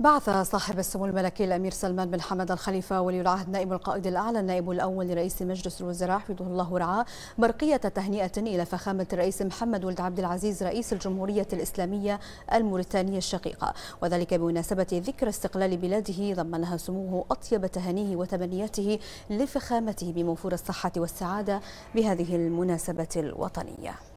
بعث صاحب السمو الملكي الامير سلمان بن حمد الخليفه ولي العهد نائب القائد الاعلى النائب الاول لرئيس مجلس الوزراء حفظه الله رعاه برقيه تهنئه الى فخامه الرئيس محمد ولد عبد العزيز رئيس الجمهوريه الاسلاميه الموريتانيه الشقيقه وذلك بمناسبه ذكرى استقلال بلاده ضمنها سموه اطيب تهانيه وتمنياته لفخامته بموفور الصحه والسعاده بهذه المناسبه الوطنيه